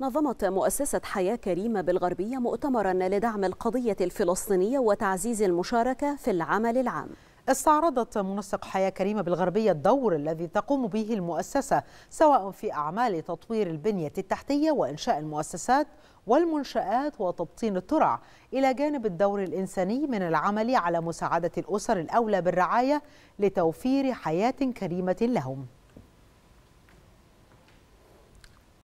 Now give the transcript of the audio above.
نظمت مؤسسة حياة كريمة بالغربية مؤتمرا لدعم القضية الفلسطينية وتعزيز المشاركة في العمل العام استعرضت منسق حياة كريمة بالغربية الدور الذي تقوم به المؤسسة سواء في أعمال تطوير البنية التحتية وإنشاء المؤسسات والمنشآت وتبطين الترع إلى جانب الدور الإنساني من العمل على مساعدة الأسر الأولى بالرعاية لتوفير حياة كريمة لهم